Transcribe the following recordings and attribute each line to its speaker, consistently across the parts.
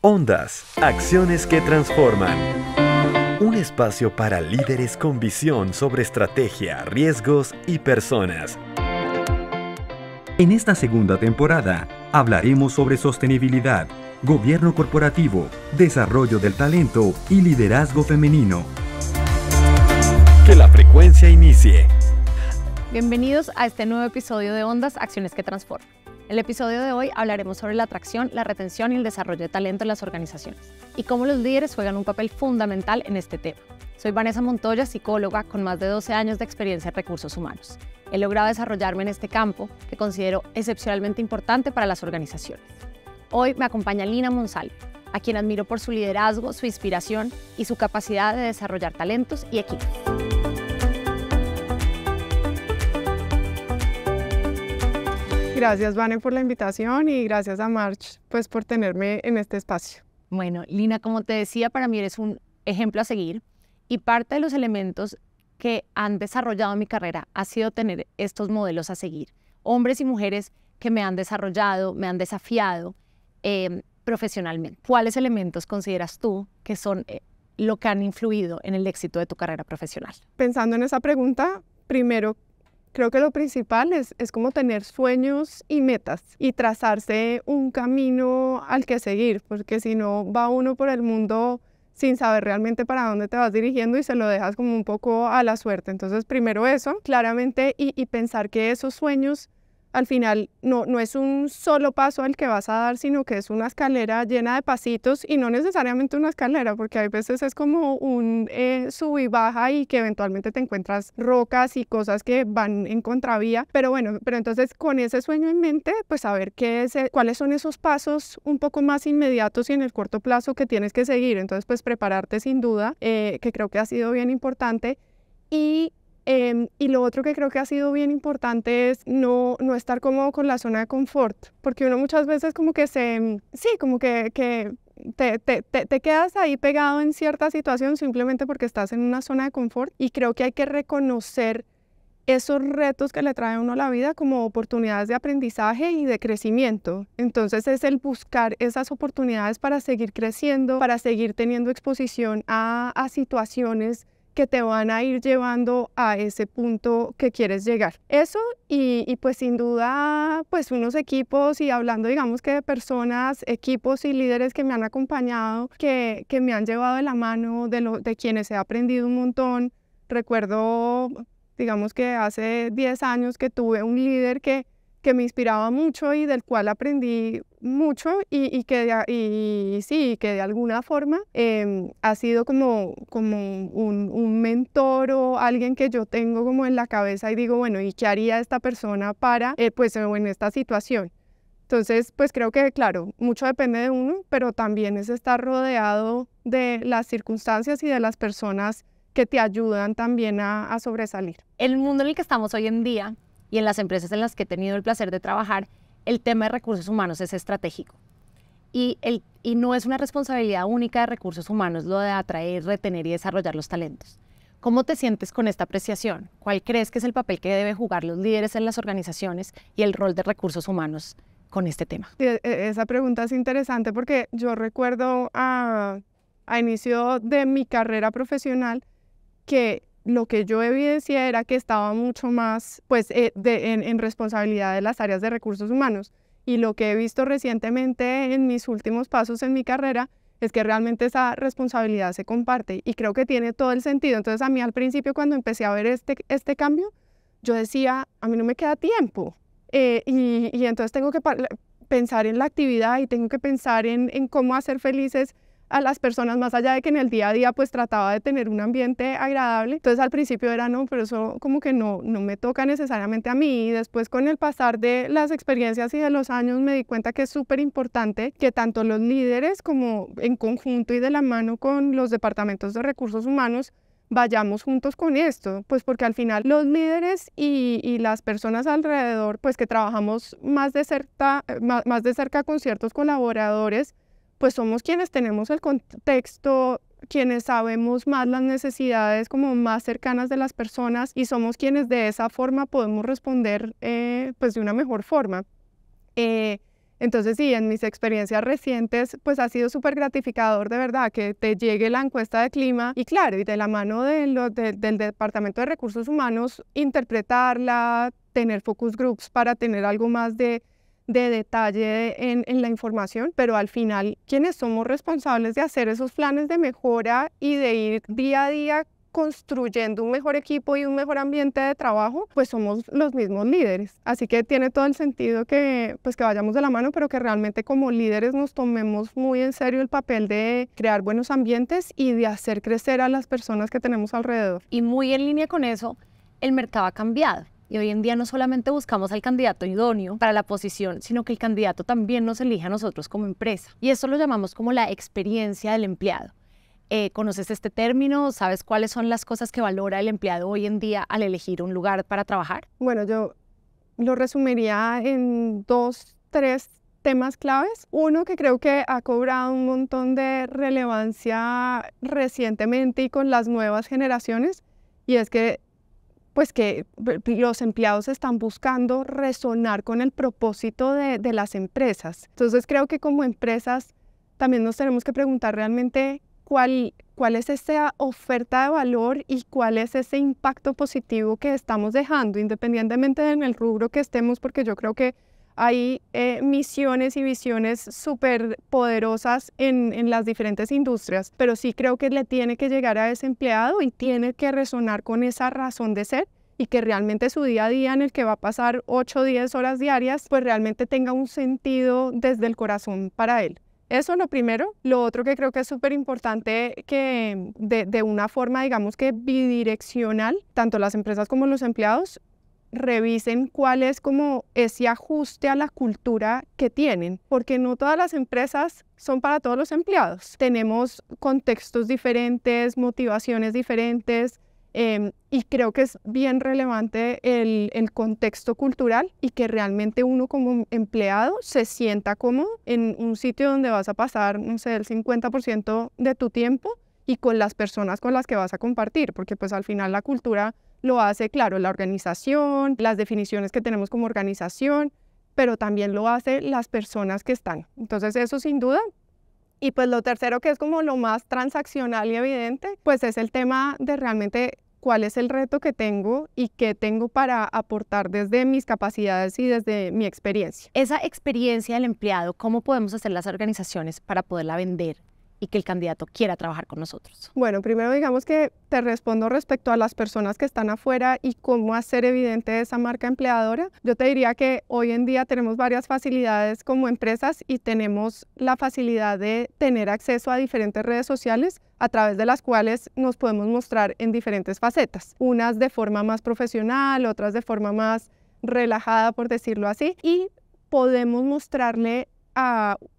Speaker 1: Ondas, acciones que transforman. Un espacio para líderes con visión sobre estrategia, riesgos y personas. En esta segunda temporada hablaremos sobre sostenibilidad, gobierno corporativo, desarrollo del talento y liderazgo femenino. Que la frecuencia inicie. Bienvenidos a este nuevo episodio de Ondas, acciones que transforman el episodio de hoy hablaremos sobre la atracción, la retención y el desarrollo de talento en las organizaciones y cómo los líderes juegan un papel fundamental en este tema. Soy Vanessa Montoya, psicóloga con más de 12 años de experiencia en recursos humanos. He logrado desarrollarme en este campo que considero excepcionalmente importante para las organizaciones. Hoy me acompaña Lina Monsalve, a quien admiro por su liderazgo, su inspiración y su capacidad de desarrollar talentos y
Speaker 2: equipos. Gracias, Vane, por la invitación y gracias a March pues, por tenerme en este espacio. Bueno, Lina, como te decía, para mí eres un ejemplo a seguir y parte de los
Speaker 1: elementos que han desarrollado mi carrera ha sido tener estos modelos a seguir. Hombres y mujeres que me han desarrollado, me han desafiado em, profesionalmente. ¿Cuáles elementos consideras tú que son eh, lo que han influido en el éxito de tu carrera profesional?
Speaker 2: Pensando en esa pregunta, primero Creo que lo principal es, es como tener sueños y metas y trazarse un camino al que seguir, porque si no va uno por el mundo sin saber realmente para dónde te vas dirigiendo y se lo dejas como un poco a la suerte. Entonces, primero eso, claramente, y, y pensar que esos sueños al final no, no es un solo paso al que vas a dar, sino que es una escalera llena de pasitos y no necesariamente una escalera, porque hay veces es como un eh, sub y baja y que eventualmente te encuentras rocas y cosas que van en contravía. Pero bueno, pero entonces con ese sueño en mente, pues saber qué es, eh, cuáles son esos pasos un poco más inmediatos y en el corto plazo que tienes que seguir. Entonces, pues prepararte sin duda, eh, que creo que ha sido bien importante. Y Em, y lo otro que creo que ha sido bien importante es no, no estar cómodo con la zona de confort, porque uno muchas veces como que se, sí, como que, te, te, te, quedas ahí pegado en cierta situación simplemente porque estás en una zona de confort y creo que hay que reconocer esos retos que le trae uno a la vida como oportunidades de aprendizaje y de crecimiento. Entonces es el buscar esas oportunidades para seguir creciendo, para seguir teniendo exposición a situaciones que te van a ir llevando a ese punto que quieres llegar. Eso y, pues sin duda, pues unos equipos y hablando digamos que de personas, equipos y líderes que me han acompañado, que, que me han llevado de la mano, de, de quienes he aprendido un montón. Recuerdo, digamos que hace 10 años que tuve un líder que que me inspiraba mucho y del cual aprendí mucho y, que, de, y, sí, que de alguna forma em, ha sido como, como un, mentor o alguien que yo tengo como en la cabeza y digo, bueno, ¿y qué haría esta persona para, eh, pues, eh, en esta situación? Entonces, pues creo que, claro, mucho depende de uno, pero también es estar rodeado de las circunstancias y de las personas que te ayudan también a sobresalir. El mundo en el que estamos hoy en día, y en las empresas en las que he tenido
Speaker 1: el placer de trabajar, el tema de recursos humanos es estratégico. Y, el, y no es una responsabilidad única de recursos humanos lo de atraer, retener y desarrollar los talentos. ¿Cómo te sientes con esta apreciación? ¿Cuál crees que es el papel que deben jugar los líderes en las organizaciones y el rol de recursos humanos con este tema?
Speaker 2: E, e, esa pregunta es interesante porque yo recuerdo a, a inicio de mi carrera profesional que lo que yo evidencié era que estaba mucho más pues, eh, en, responsabilidad de las áreas de recursos humanos. Y lo que he visto recientemente en mis últimos pasos en mi carrera es que realmente esa responsabilidad se comparte y creo que tiene todo el sentido. Entonces a mí al principio cuando empecé a ver este, este cambio, yo decía, a mí no me queda tiempo eh, y, entonces tengo que pensar en la actividad y tengo que pensar en, en cómo hacer felices a las personas, más allá de que en el día a día pues trataba de tener un ambiente agradable. Entonces al principio era no, pero eso como que no, no me toca necesariamente a mí. Y después con el pasar de las experiencias y de los años me di cuenta que es súper importante que tanto los líderes como en conjunto y de la mano con los departamentos de recursos humanos vayamos juntos con esto, pues porque al final los líderes y, y, las personas alrededor, pues que trabajamos más de cerca, eh, más de cerca con ciertos colaboradores, pues somos quienes tenemos el contexto quienes sabemos más las necesidades como más cercanas de las personas y somos quienes de esa forma podemos responder eh, pues de una mejor forma. Eh, entonces sí, en mis experiencias recientes pues ha sido súper gratificador de verdad que te llegue la encuesta de clima y claro, y de la mano del Departamento de Recursos Humanos interpretarla, tener focus groups para tener algo más de de detalle en, en, la información, pero al final quienes somos responsables de hacer esos planes de mejora y de ir día a día construyendo un mejor equipo y un mejor ambiente de trabajo, pues somos los mismos líderes. Así que tiene todo el sentido que pues que vayamos de la mano, pero que realmente como líderes nos tomemos muy en serio el papel de crear buenos ambientes y de hacer crecer a las personas que tenemos alrededor. Y muy en línea con eso, el mercado ha cambiado y hoy en día no solamente buscamos al candidato
Speaker 1: idóneo para la posición, sino que el candidato también nos elige a nosotros como empresa. Y eso lo llamamos como la experiencia del empleado. Eh, ¿Conoces este término? ¿Sabes cuáles son las cosas que
Speaker 2: valora el empleado hoy en día al elegir un lugar para trabajar? Bueno, yo lo resumiría en dos, tres temas claves. Uno que creo que ha cobrado un montón de relevancia recientemente y con las nuevas generaciones, y es que pues que los empleados están buscando resonar con el propósito de, las empresas. Entonces creo que como empresas también nos tenemos que preguntar realmente cuál, cuál es esa oferta de valor y cuál es ese impacto positivo que estamos dejando, independientemente del el rubro que estemos, porque yo creo que hay eh, misiones y visiones súper poderosas en, las diferentes industrias, pero sí creo que le tiene que llegar a ese empleado y tiene que resonar con esa razón de ser y que realmente su día a día en el que va a pasar 8 o 10 horas diarias, pues realmente tenga un sentido desde el corazón para él. Eso es lo primero. Lo otro que creo que es súper importante que de, de, una forma, digamos que bidireccional, tanto las empresas como los empleados revisen cuál es como ese ajuste a la cultura que tienen, porque no todas las empresas son para todos los empleados. Tenemos contextos diferentes, motivaciones diferentes, em, y creo que es bien relevante el, contexto cultural y que realmente uno como empleado se sienta como en un sitio donde vas a pasar, no sé, el 50% de tu tiempo y con las personas con las que vas a compartir, porque pues al final la cultura lo hace, claro, la organización, las definiciones que tenemos como organización, pero también lo hace las personas que están. Entonces eso sin duda. Y pues lo tercero que es como lo más transaccional y evidente, pues es el tema de realmente cuál es el reto que tengo y qué tengo para aportar desde mis capacidades y desde mi experiencia.
Speaker 1: Esa experiencia del empleado, ¿cómo podemos hacer las organizaciones para poderla vender y que el candidato quiera trabajar con nosotros?
Speaker 2: Bueno, primero digamos que te respondo respecto a las personas que están afuera y cómo hacer evidente esa marca empleadora. Yo te diría que hoy en día tenemos varias facilidades como empresas y tenemos la facilidad de tener acceso a diferentes redes sociales a través de las cuales nos podemos mostrar en diferentes facetas, unas de forma más profesional, otras de forma más relajada, por decirlo así, y podemos mostrarle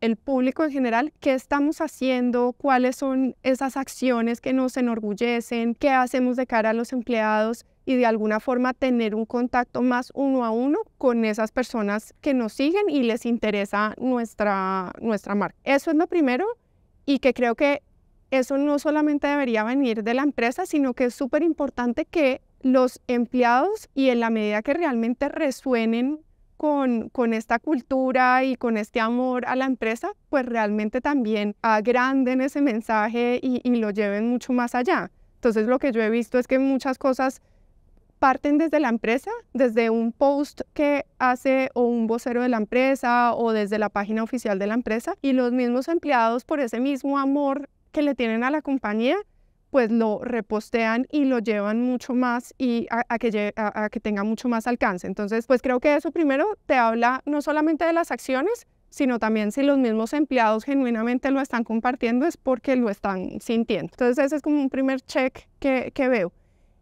Speaker 2: el público en general qué estamos haciendo, cuáles son esas acciones que nos enorgullecen, qué hacemos de cara a los empleados y de alguna forma tener un contacto más uno a uno con esas personas que nos siguen y les interesa nuestra, nuestra marca. Eso es lo primero y que creo que eso no solamente debería venir de la empresa, sino que es súper importante que los empleados y en la medida que realmente resuenen con, esta cultura y con este amor a la empresa, pues realmente también agranden ese mensaje y, y lo lleven mucho más allá. Entonces lo que yo he visto es que muchas cosas parten desde la empresa, desde un post que hace o un vocero de la empresa o desde la página oficial de la empresa y los mismos empleados por ese mismo amor que le tienen a la compañía pues lo repostean y lo llevan mucho más y a, que, que tenga mucho más alcance. Entonces, pues creo que eso primero te habla no solamente de las acciones, sino también si los mismos empleados genuinamente lo están compartiendo es porque lo están sintiendo. Entonces ese es como un primer check que veo.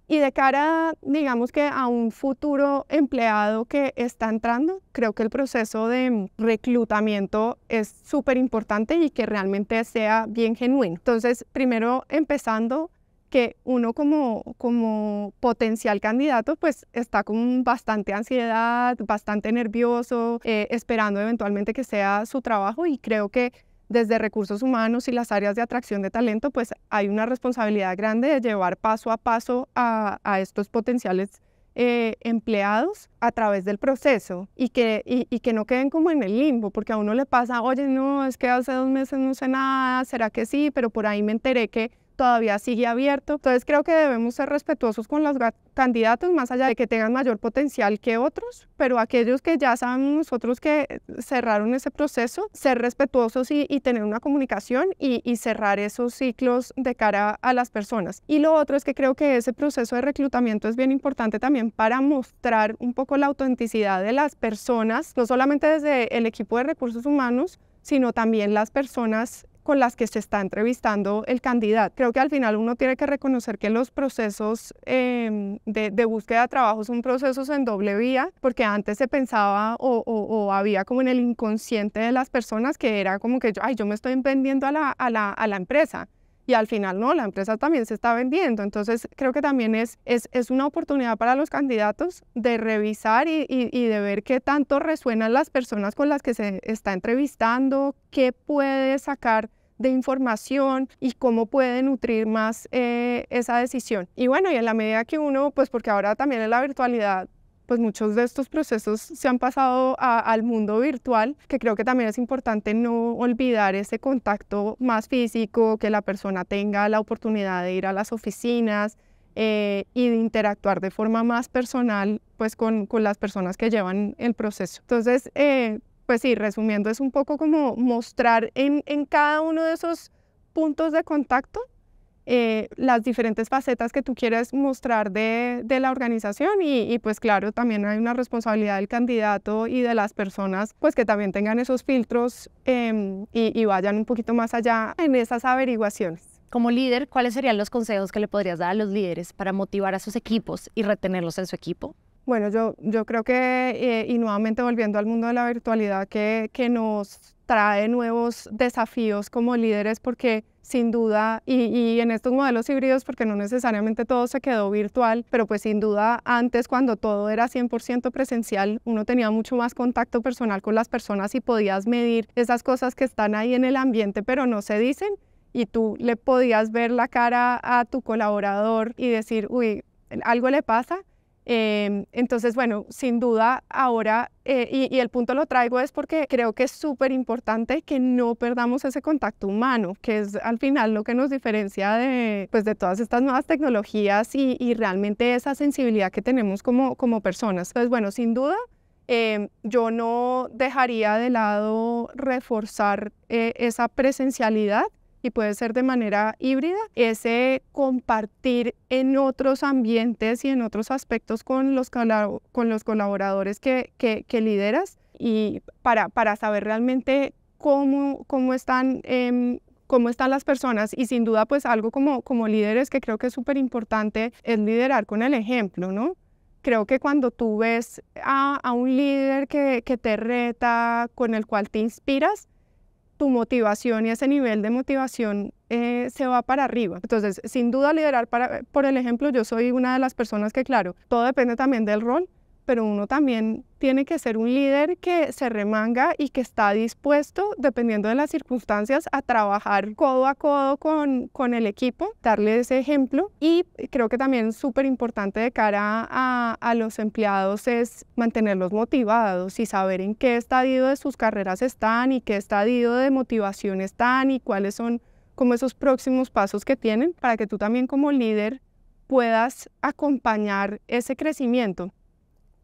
Speaker 2: Y de cara, digamos que a un futuro empleado que está entrando, creo que el proceso de reclutamiento es súper importante y que realmente sea bien genuino. Entonces, primero empezando que uno como, como potencial candidato pues está con bastante ansiedad, bastante nervioso, eh, esperando eventualmente que sea su trabajo y creo que desde recursos humanos y las áreas de atracción de talento, pues hay una responsabilidad grande de llevar paso a paso a, estos potenciales eh, empleados a través del proceso y que, y, que no queden como en el limbo, porque a uno le pasa, oye, no, es que hace dos meses no sé nada, será que sí, pero por ahí me enteré que todavía sigue abierto. Entonces creo que debemos ser respetuosos con los candidatos, más allá de que tengan mayor potencial que otros, pero aquellos que ya sabemos nosotros que eh, cerraron ese proceso, ser respetuosos y, tener una comunicación y, y cerrar esos ciclos de cara a las personas. Y lo otro es que creo que ese proceso de reclutamiento es bien importante también para mostrar un poco la autenticidad de las personas, no solamente desde el equipo de recursos humanos, sino también las personas con las que se está entrevistando el candidato. Creo que al final uno tiene que reconocer que los procesos em, de, búsqueda de trabajo son procesos en doble vía, porque antes se pensaba o, había como en el inconsciente de las personas que era como que, ay, yo me estoy vendiendo a la, empresa y al final no, la empresa también se está vendiendo. Entonces creo que también es, es, una oportunidad para los candidatos de revisar y, de ver qué tanto resuenan las personas con las que se está entrevistando, qué puede sacar de información y cómo puede nutrir más eh, esa decisión. Y bueno, y en la medida que uno, pues porque ahora también en la virtualidad, pues muchos de estos procesos se han pasado al mundo virtual, que creo que también es importante no olvidar ese contacto más físico, que la persona tenga la oportunidad de ir a las oficinas, eh, y de interactuar de forma más personal pues con, las personas que llevan el proceso. Entonces, eh, pues sí, resumiendo, es un poco como mostrar en, cada uno de esos puntos de contacto eh, las diferentes facetas que tú quieres mostrar de, la organización y, pues claro, también hay una responsabilidad del candidato y de las personas pues que también tengan esos filtros em, y, y vayan un poquito más allá en esas averiguaciones. Como líder, ¿cuáles serían los consejos que le podrías dar a los líderes para motivar
Speaker 1: a sus equipos y retenerlos en su equipo?
Speaker 2: Bueno, yo, creo que, eh, y nuevamente volviendo al mundo de la virtualidad, que, nos trae nuevos desafíos como líderes porque sin duda, y, y, en estos modelos híbridos, porque no necesariamente todo se quedó virtual, pero pues sin duda antes cuando todo era 100% presencial, uno tenía mucho más contacto personal con las personas y podías medir esas cosas que están ahí en el ambiente, pero no se dicen. Y tú le podías ver la cara a tu colaborador y decir, uy, algo le pasa Em, entonces, bueno, sin duda ahora, eh, y, el punto lo traigo es porque creo que es súper importante que no perdamos ese contacto humano, que es al final lo que nos diferencia de, pues, de todas estas nuevas tecnologías y, realmente esa sensibilidad que tenemos como, como personas. Entonces, bueno, sin duda, em, yo no dejaría de lado reforzar eh, esa presencialidad y puede ser de manera híbrida, ese compartir en otros ambientes y en otros aspectos con los, con los colaboradores que, que, lideras y para, para saber realmente cómo, cómo están... Em, cómo están las personas y sin duda pues algo como, como líderes que creo que es súper importante es liderar con el ejemplo, ¿no? creo que cuando tú ves a, un líder que, que, te reta, con el cual te inspiras, tu motivación y ese nivel de motivación eh, se va para arriba. Entonces, sin duda liderar, para, por el ejemplo, yo soy una de las personas que, claro, todo depende también del rol, pero uno también tiene que ser un líder que se remanga y que está dispuesto, dependiendo de las circunstancias, a trabajar codo a codo con, el equipo, darle ese ejemplo. Y creo que también súper importante de cara a, a, los empleados es mantenerlos motivados y saber en qué estadio de sus carreras están y qué estadio de motivación están y cuáles son como esos próximos pasos que tienen para que tú también como líder puedas acompañar ese crecimiento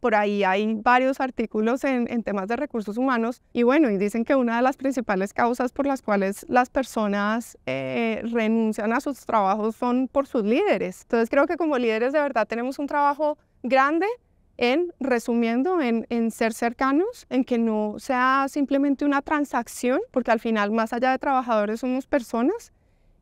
Speaker 2: por ahí hay varios artículos en, temas de recursos humanos y bueno, y dicen que una de las principales causas por las cuales las personas eh, renuncian a sus trabajos son por sus líderes. Entonces creo que como líderes de verdad tenemos un trabajo grande en, resumiendo, en ser cercanos, en que no sea simplemente una transacción, porque al final más allá de trabajadores somos personas,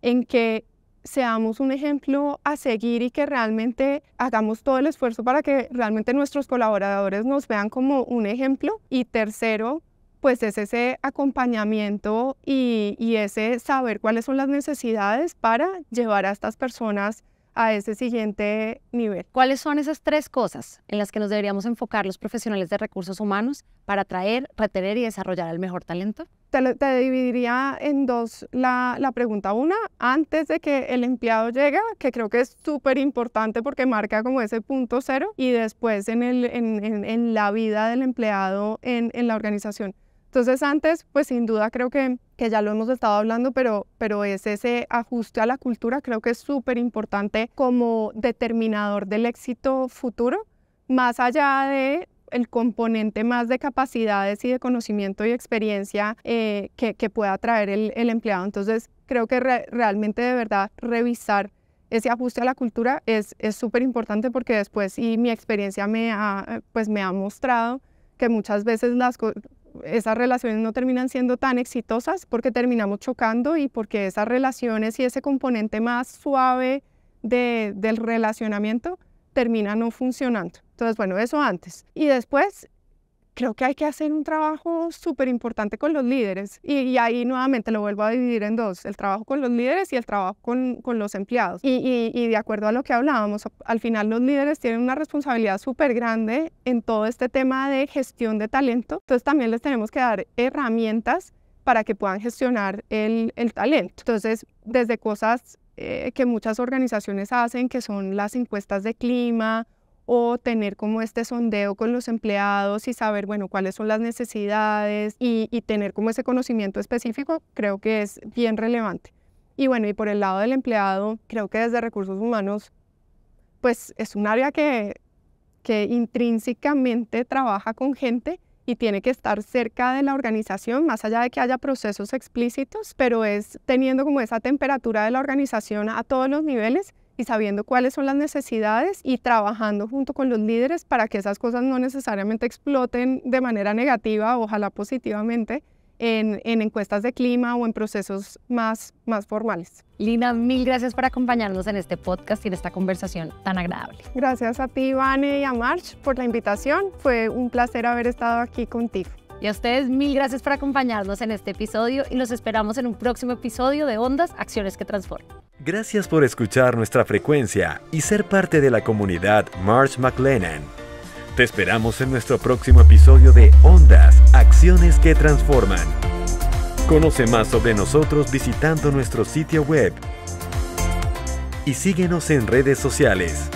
Speaker 2: en que seamos un ejemplo a seguir y que realmente hagamos todo el esfuerzo para que realmente nuestros colaboradores nos vean como un ejemplo. Y tercero, pues es ese acompañamiento y, ese saber cuáles son las necesidades para llevar a estas personas a ese siguiente
Speaker 1: nivel. ¿Cuáles son esas tres cosas en las que nos deberíamos enfocar los profesionales de recursos humanos para
Speaker 2: atraer, retener y desarrollar el mejor talento? Te, dividiría en dos la, pregunta. Una, antes de que el empleado llegue, que creo que es súper importante porque marca como ese punto cero, y después en, en la vida del empleado en la organización. Entonces antes, pues sin duda creo que, que ya lo hemos estado hablando, pero, pero es ese ajuste a la cultura, creo que es súper importante como determinador del éxito futuro, más allá de el componente más de capacidades y de conocimiento y experiencia eh, que, que, pueda traer el, el, empleado. Entonces creo que realmente de verdad revisar ese ajuste a la cultura es súper importante porque después, y mi experiencia me ha, pues me ha mostrado que muchas veces las, esas relaciones no terminan siendo tan exitosas porque terminamos chocando y porque esas relaciones y ese componente más suave del relacionamiento termina no funcionando. Entonces, bueno, eso antes. Y después, creo que hay que hacer un trabajo súper importante con los líderes. Y, ahí nuevamente lo vuelvo a dividir en dos, el trabajo con los líderes y el trabajo con, con los empleados. Y, de acuerdo a lo que hablábamos, al final los líderes tienen una responsabilidad súper grande en todo este tema de gestión de talento. Entonces también les tenemos que dar herramientas para que puedan gestionar el, el talento. Entonces, desde cosas eh, que muchas organizaciones hacen, que son las encuestas de clima o tener como este sondeo con los empleados y saber, bueno, cuáles son las necesidades y, tener como ese conocimiento específico, creo que es bien relevante. Y bueno, y por el lado del empleado, creo que desde recursos humanos, pues es un área que, que intrínsecamente trabaja con gente y tiene que estar cerca de la organización, más allá de que haya procesos explícitos, pero es teniendo como esa temperatura de la organización a todos los niveles y sabiendo cuáles son las necesidades y trabajando junto con los líderes para que esas cosas no necesariamente exploten de manera negativa, ojalá positivamente, en, encuestas de clima o en procesos más, más formales. Lina, mil gracias por acompañarnos en este podcast y en esta conversación tan agradable. Gracias a ti, Vane y a March, por la invitación. Fue un placer haber estado aquí contigo.
Speaker 1: Y a ustedes, mil gracias por acompañarnos en este episodio y los esperamos en un próximo episodio de Ondas, Acciones que Transforman. Gracias por escuchar nuestra frecuencia y ser parte de la comunidad Marsh McLennan. Te esperamos en nuestro próximo episodio de Ondas, Acciones que Transforman. Conoce más sobre nosotros visitando nuestro sitio web y síguenos en redes sociales.